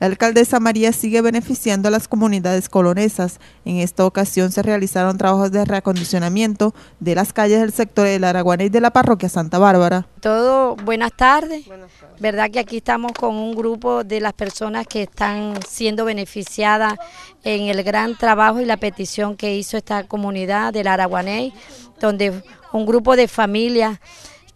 La alcaldesa María sigue beneficiando a las comunidades colonesas. En esta ocasión se realizaron trabajos de reacondicionamiento de las calles del sector del Araguaney de la parroquia Santa Bárbara. Todo, buenas tardes. buenas tardes. Verdad que aquí estamos con un grupo de las personas que están siendo beneficiadas en el gran trabajo y la petición que hizo esta comunidad del Araguaney, donde un grupo de familias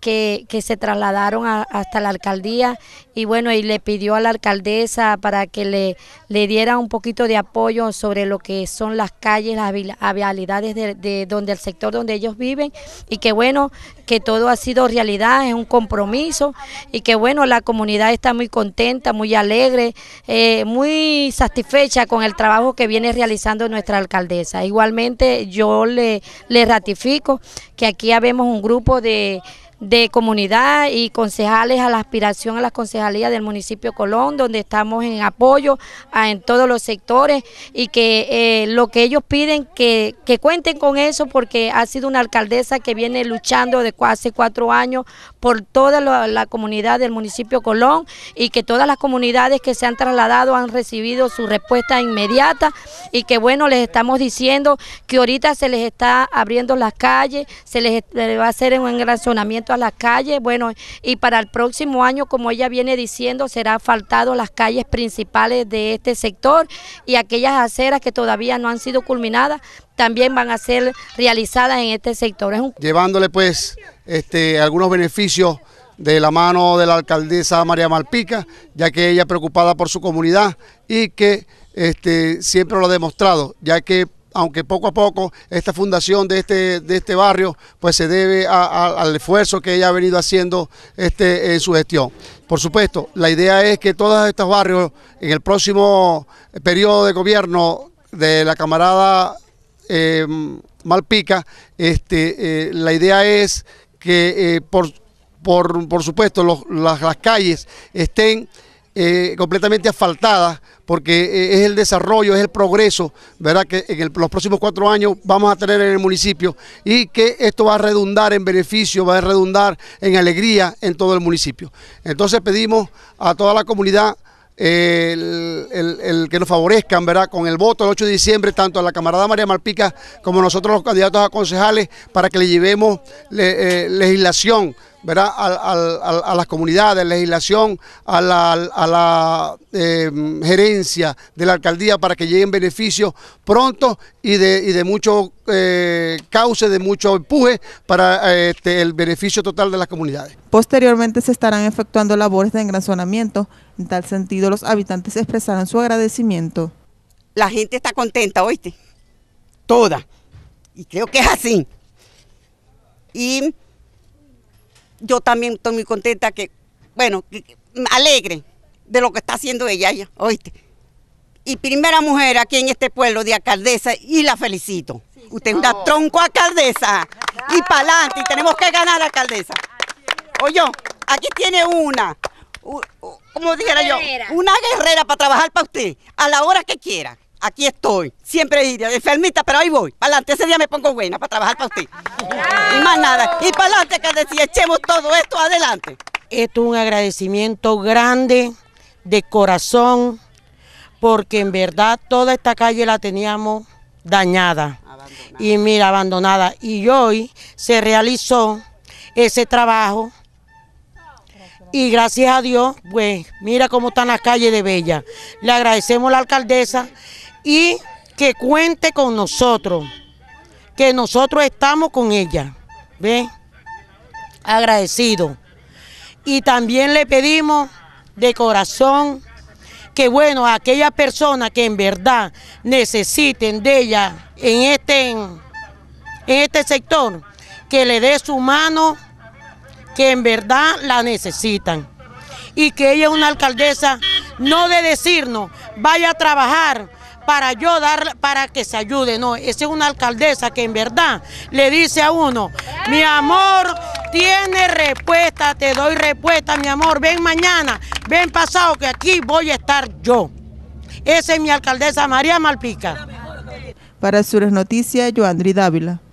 que, se trasladaron hasta la alcaldía y bueno, y le pidió a la alcaldesa para que le, le diera un poquito de apoyo sobre lo que son las calles, las vialidades de, donde el sector donde ellos viven y que bueno, que todo ha sido realidad, es un compromiso y que bueno, la comunidad está muy contenta, muy alegre, eh, muy satisfecha con el trabajo que viene realizando nuestra alcaldesa. Igualmente yo le, le ratifico que aquí habemos un grupo de de comunidad y concejales a la aspiración a las concejalías del municipio Colón, donde estamos en apoyo en todos los sectores y que eh, lo que ellos piden que, que cuenten con eso porque ha sido una alcaldesa que viene luchando de hace cuatro años por toda la, comunidad del municipio Colón y que todas las comunidades que se han trasladado han recibido su respuesta inmediata y que bueno, les estamos diciendo que ahorita se les está abriendo las calles, se les va a hacer un engrazonamiento a las calles, bueno, y para el próximo año, como ella viene diciendo, será asfaltado las calles principales de este sector y aquellas aceras que todavía no han sido culminadas también van a ser realizadas en este sector. Llevándole pues este, algunos beneficios de la mano de la alcaldesa María Malpica, ya que ella es preocupada por su comunidad y que este, siempre lo ha demostrado, ya que aunque poco a poco esta fundación de este, de este barrio pues se debe al esfuerzo que ella ha venido haciendo este, en su gestión. Por supuesto, la idea es que todos estos barrios en el próximo periodo de gobierno de la camarada eh, Malpica, este, eh, la idea es que eh, por, por, supuesto las, las calles estén eh, completamente asfaltada, porque eh, es el desarrollo, es el progreso, ¿verdad? Que en los próximos cuatro años vamos a tener en el municipio y que esto va a redundar en beneficio, va a redundar en alegría en todo el municipio. Entonces pedimos a toda la comunidad eh, el, que nos favorezcan, ¿verdad? Con el voto el 8 de diciembre, tanto a la camarada María Malpica como nosotros los candidatos a concejales, para que le llevemos legislación ¿verdad? A, las comunidades, a la legislación, a la, em, gerencia de la alcaldía para que lleguen beneficios pronto y de, mucho eh, cauce, de mucho empuje para eh, este, el beneficio total de las comunidades. Posteriormente se estarán efectuando labores de engrasonamiento. En tal sentido, los habitantes expresarán su agradecimiento. La gente está contenta, ¿oíste? Toda. Y creo que es así. Y yo también estoy muy contenta que, bueno, alegre de lo que está haciendo ella, oíste. Y primera mujer aquí en este pueblo de alcaldesa y la felicito. Usted es una tronco alcaldesa y para adelante y tenemos que ganar alcaldesa. Oye, aquí tiene una, como dijera yo, una guerrera para trabajar para usted a la hora que quiera aquí estoy. Siempre iré, enfermita, pero ahí voy. Para adelante, ese día me pongo buena para trabajar para usted. Y más nada. Y para adelante, que decía, echemos todo esto adelante. Esto es un agradecimiento grande, de corazón, porque en verdad toda esta calle la teníamos dañada. Y mira, abandonada. Y hoy se realizó ese trabajo. Y gracias a Dios, pues mira cómo están las calles de Bella. Le agradecemos a la alcaldesa y que cuente con nosotros, que nosotros estamos con ella. ¿Ve? Agradecido. Y también le pedimos de corazón que bueno, a aquellas personas que en verdad necesiten de ella en este, en este sector, que le dé su mano, que en verdad la necesitan. Y que ella es una alcaldesa, no de decirnos, vaya a trabajar, para yo dar, para que se ayude, no, esa es una alcaldesa que en verdad le dice a uno, mi amor, tiene respuesta, te doy respuesta, mi amor, ven mañana, ven pasado, que aquí voy a estar yo. Esa es mi alcaldesa María Malpica. Para Sures Noticias, Yoandri Dávila.